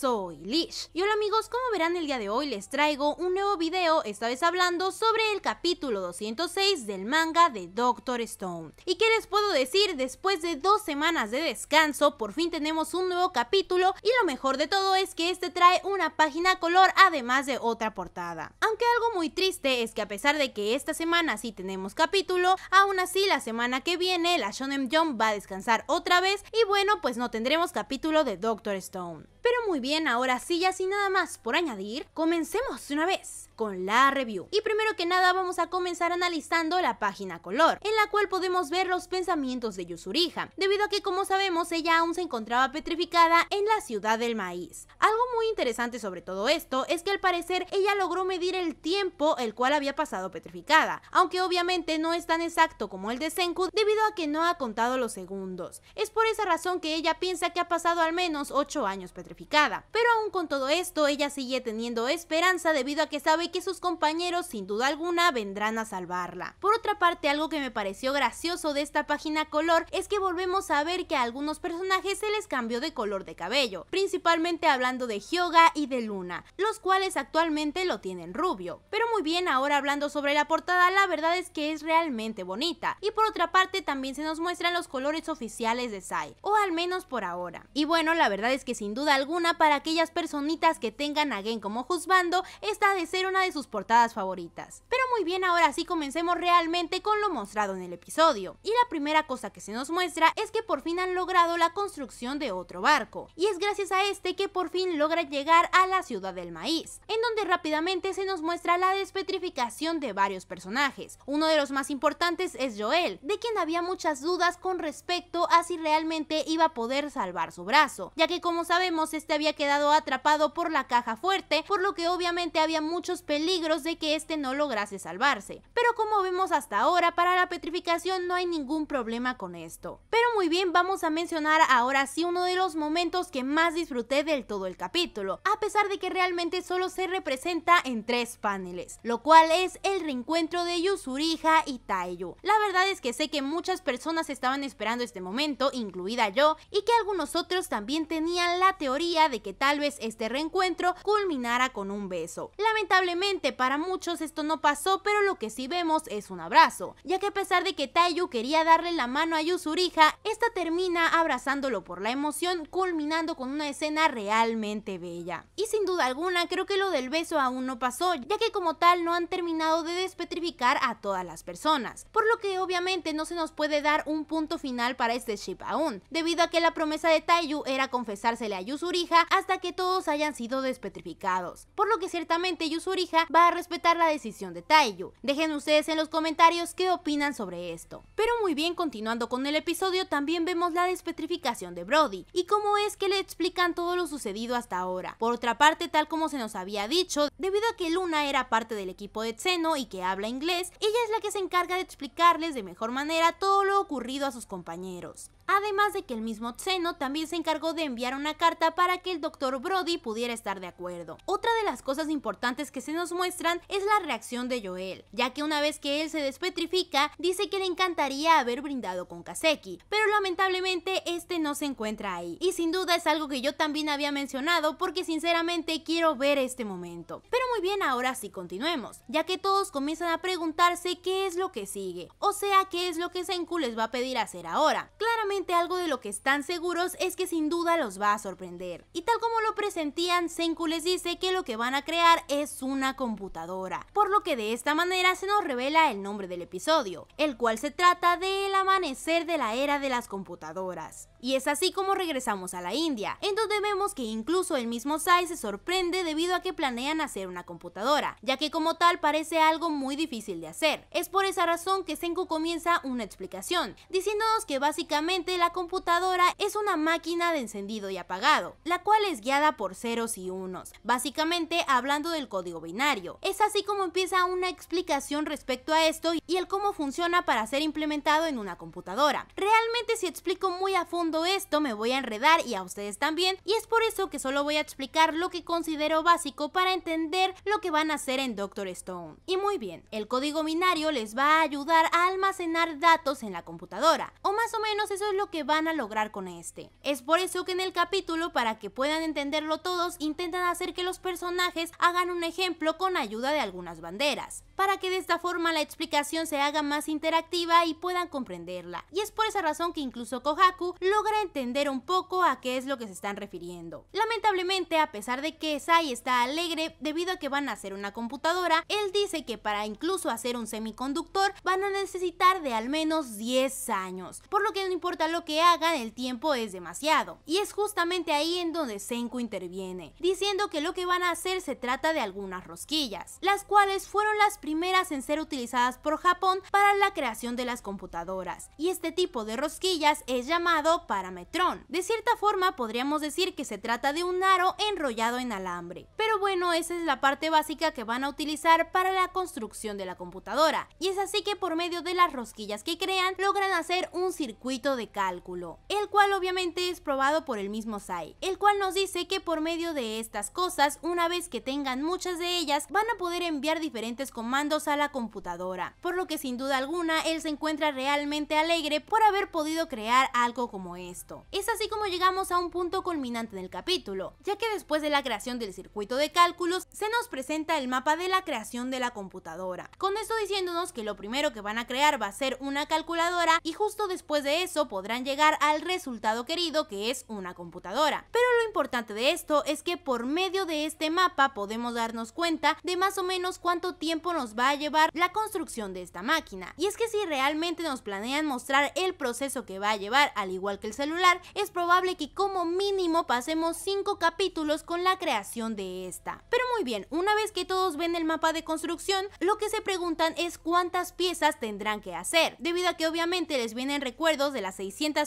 soy Lish. Y hola amigos, como verán el día de hoy les traigo un nuevo video, esta vez hablando sobre el capítulo 206 del manga de Doctor Stone. ¿Y qué les puedo decir? Después de dos semanas de descanso, por fin tenemos un nuevo capítulo y lo mejor de todo es que este trae una página color además de otra portada. Aunque algo muy triste es que a pesar de que esta semana sí tenemos capítulo, aún así la semana que viene la Shonen Jump va a descansar otra vez y bueno pues no tendremos capítulo de Doctor Stone muy bien, ahora sí ya sin nada más por añadir, comencemos de una vez con la review. Y primero que nada vamos a comenzar analizando la página color, en la cual podemos ver los pensamientos de Yusuriha, debido a que como sabemos ella aún se encontraba petrificada en la ciudad del maíz. Algo muy interesante sobre todo esto es que al parecer ella logró medir el tiempo el cual había pasado petrificada, aunque obviamente no es tan exacto como el de Senku debido a que no ha contado los segundos. Es por esa razón que ella piensa que ha pasado al menos 8 años petrificada, pero aún con todo esto ella sigue teniendo esperanza debido a que sabe que sus compañeros sin duda alguna vendrán a salvarla. Por otra parte, algo que me pareció gracioso de esta página color es que volvemos a ver que a algunos personajes se les cambió de color de cabello, principalmente hablando de Hyoga y de Luna, los cuales actualmente lo tienen rubio. Pero muy bien, ahora hablando sobre la portada, la verdad es que es realmente bonita. Y por otra parte, también se nos muestran los colores oficiales de Sai, o al menos por ahora. Y bueno, la verdad es que sin duda alguna, para aquellas personitas que tengan a Gen como juzgando, esta de ser una de sus portadas favoritas. Pero muy bien, ahora sí comencemos realmente con lo mostrado en el episodio. Y la primera cosa que se nos muestra es que por fin han logrado la construcción de otro barco. Y es gracias a este que por fin logra llegar a la ciudad del maíz, en donde rápidamente se nos muestra la despetrificación de varios personajes. Uno de los más importantes es Joel, de quien había muchas dudas con respecto a si realmente iba a poder salvar su brazo, ya que como sabemos este había quedado atrapado por la caja fuerte, por lo que obviamente había muchos peligros de que este no lograse salvarse. Pero como vemos hasta ahora, para la petrificación no hay ningún problema con esto. Pero muy bien, vamos a mencionar ahora sí uno de los momentos que más disfruté del todo el capítulo, a pesar de que realmente solo se representa en tres paneles, lo cual es el reencuentro de Yusurija y Taiyu. La verdad es que sé que muchas personas estaban esperando este momento, incluida yo, y que algunos otros también tenían la teoría de que tal vez este reencuentro culminara con un beso. Lamentablemente para muchos esto no pasó, pero lo que sí vemos es un abrazo, ya que a pesar de que Taiyu quería darle la mano a Yuzuriha, esta termina abrazándolo por la emoción, culminando con una escena realmente bella. Y sin duda alguna, creo que lo del beso aún no pasó, ya que como tal no han terminado de despetrificar a todas las personas, por lo que obviamente no se nos puede dar un punto final para este ship aún, debido a que la promesa de Taiyu era confesársele a Yuzuriha hasta que todos hayan sido despetrificados, por lo que ciertamente Yuzuri va a respetar la decisión de Taiyu. Dejen ustedes en los comentarios qué opinan sobre esto. Pero muy bien, continuando con el episodio, también vemos la despetrificación de Brody y cómo es que le explican todo lo sucedido hasta ahora. Por otra parte, tal como se nos había dicho, debido a que Luna era parte del equipo de Zeno y que habla inglés, ella es la que se encarga de explicarles de mejor manera todo lo ocurrido a sus compañeros además de que el mismo Zeno también se encargó de enviar una carta para que el Dr. Brody pudiera estar de acuerdo. Otra de las cosas importantes que se nos muestran es la reacción de Joel, ya que una vez que él se despetrifica, dice que le encantaría haber brindado con Kaseki, pero lamentablemente este no se encuentra ahí. Y sin duda es algo que yo también había mencionado porque sinceramente quiero ver este momento. Pero muy bien, ahora sí continuemos, ya que todos comienzan a preguntarse qué es lo que sigue, o sea, qué es lo que Senku les va a pedir hacer ahora. Claramente algo de lo que están seguros es que sin duda los va a sorprender. Y tal como lo presentían, Senku les dice que lo que van a crear es una computadora, por lo que de esta manera se nos revela el nombre del episodio, el cual se trata del amanecer de la era de las computadoras. Y es así como regresamos a la India, en donde vemos que incluso el mismo Sai se sorprende debido a que planean hacer una computadora, ya que como tal parece algo muy difícil de hacer. Es por esa razón que Senku comienza una explicación, diciéndonos que básicamente de la computadora es una máquina de encendido y apagado, la cual es guiada por ceros y unos, básicamente hablando del código binario. Es así como empieza una explicación respecto a esto y el cómo funciona para ser implementado en una computadora. Realmente si explico muy a fondo esto me voy a enredar y a ustedes también, y es por eso que solo voy a explicar lo que considero básico para entender lo que van a hacer en Doctor Stone. Y muy bien, el código binario les va a ayudar a almacenar datos en la computadora, o más o menos eso es lo lo que van a lograr con este. Es por eso que en el capítulo, para que puedan entenderlo todos, intentan hacer que los personajes hagan un ejemplo con ayuda de algunas banderas, para que de esta forma la explicación se haga más interactiva y puedan comprenderla. Y es por esa razón que incluso Kohaku logra entender un poco a qué es lo que se están refiriendo. Lamentablemente, a pesar de que Sai está alegre debido a que van a hacer una computadora, él dice que para incluso hacer un semiconductor van a necesitar de al menos 10 años, por lo que no importa lo que hagan, el tiempo es demasiado. Y es justamente ahí en donde Senku interviene, diciendo que lo que van a hacer se trata de algunas rosquillas, las cuales fueron las primeras en ser utilizadas por Japón para la creación de las computadoras, y este tipo de rosquillas es llamado parametrón. De cierta forma podríamos decir que se trata de un aro enrollado en alambre. Pero bueno, esa es la parte básica que van a utilizar para la construcción de la computadora, y es así que por medio de las rosquillas que crean logran hacer un circuito de cálculo, el cual obviamente es probado por el mismo SAI, el cual nos dice que por medio de estas cosas, una vez que tengan muchas de ellas, van a poder enviar diferentes comandos a la computadora, por lo que sin duda alguna él se encuentra realmente alegre por haber podido crear algo como esto. Es así como llegamos a un punto culminante del capítulo, ya que después de la creación del circuito de cálculos, se nos presenta el mapa de la creación de la computadora, con esto diciéndonos que lo primero que van a crear va a ser una calculadora y justo después de eso podrán llegar al resultado querido que es una computadora. Pero lo importante de esto es que por medio de este mapa podemos darnos cuenta de más o menos cuánto tiempo nos va a llevar la construcción de esta máquina. Y es que si realmente nos planean mostrar el proceso que va a llevar al igual que el celular, es probable que como mínimo pasemos 5 capítulos con la creación de esta. Pero muy bien, una vez que todos ven el mapa de construcción, lo que se preguntan es cuántas piezas tendrán que hacer, debido a que obviamente les vienen recuerdos de las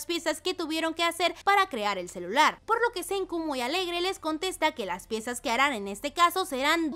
piezas que tuvieron que hacer para crear el celular, por lo que Senku muy alegre les contesta que las piezas que harán en este caso serán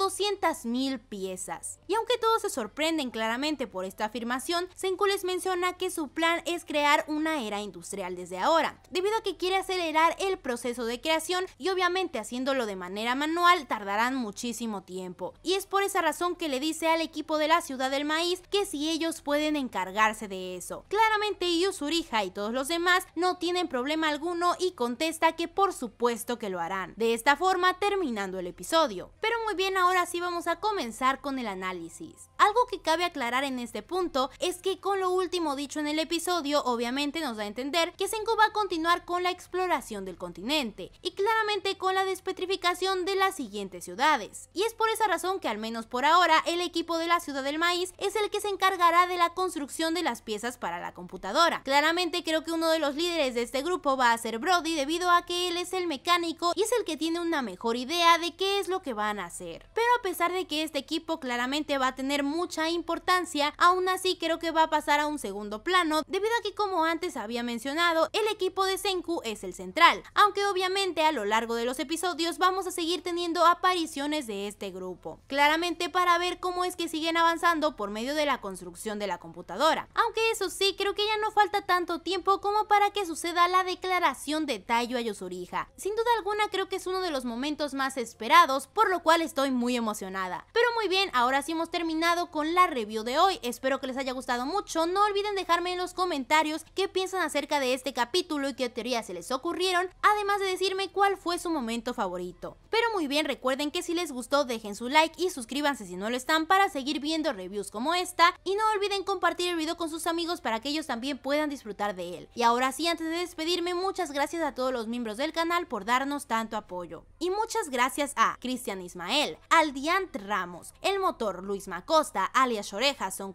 mil piezas. Y aunque todos se sorprenden claramente por esta afirmación, Senku les menciona que su plan es crear una era industrial desde ahora, debido a que quiere acelerar el proceso de creación y obviamente haciéndolo de manera manual tardarán muchísimo tiempo. Y es por esa razón que le dice al equipo de la ciudad del maíz que si ellos pueden encargarse de eso. Claramente Yuzuriha y todos los los demás no tienen problema alguno y contesta que por supuesto que lo harán. De esta forma terminando el episodio. Pero muy bien, ahora sí vamos a comenzar con el análisis. Algo que cabe aclarar en este punto es que con lo último dicho en el episodio obviamente nos da a entender que Senku va a continuar con la exploración del continente y claramente con la despetrificación de las siguientes ciudades. Y es por esa razón que al menos por ahora el equipo de la Ciudad del Maíz es el que se encargará de la construcción de las piezas para la computadora. Claramente creo que uno de los líderes de este grupo va a ser Brody debido a que él es el mecánico y es el que tiene una mejor idea de qué es lo que van a hacer. Pero a pesar de que este equipo claramente va a tener mucha importancia, aún así creo que va a pasar a un segundo plano debido a que como antes había mencionado, el equipo de Senku es el central, aunque obviamente a lo largo de los episodios vamos a seguir teniendo apariciones de este grupo, claramente para ver cómo es que siguen avanzando por medio de la construcción de la computadora. Aunque eso sí, creo que ya no falta tanto tiempo como para que suceda la declaración de Tayo a Sin duda alguna creo que es uno de los momentos más esperados, por lo cual estoy muy emocionada. Pero muy bien, ahora sí hemos terminado con la review de hoy, espero que les haya gustado mucho, no olviden dejarme en los comentarios qué piensan acerca de este capítulo y qué teorías se les ocurrieron, además de decirme cuál fue su momento favorito. Pero muy bien, recuerden que si les gustó dejen su like y suscríbanse si no lo están para seguir viendo reviews como esta y no olviden compartir el video con sus amigos para que ellos también puedan disfrutar de él. Y ahora sí, antes de despedirme, muchas gracias a todos los miembros del canal por darnos tanto apoyo. Y muchas gracias a Cristian Ismael, Aldiant Ramos, El Motor, Luis Macosta, alias oreja Son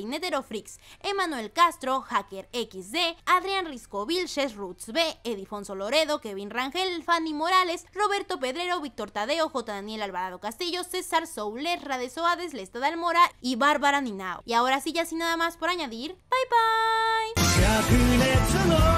y Neterofrix, Emanuel Castro, Hacker XD, Adrián Risco, Vilches, Roots B, Edifonso Loredo, Kevin Rangel, Fanny Morales, Roberto Pedrero, Víctor Tadeo, J. Daniel Alvarado Castillo, César Soule, Rade Soades, Lesta Almora y Bárbara Ninao. Y ahora sí, ya sin nada más por añadir, bye bye.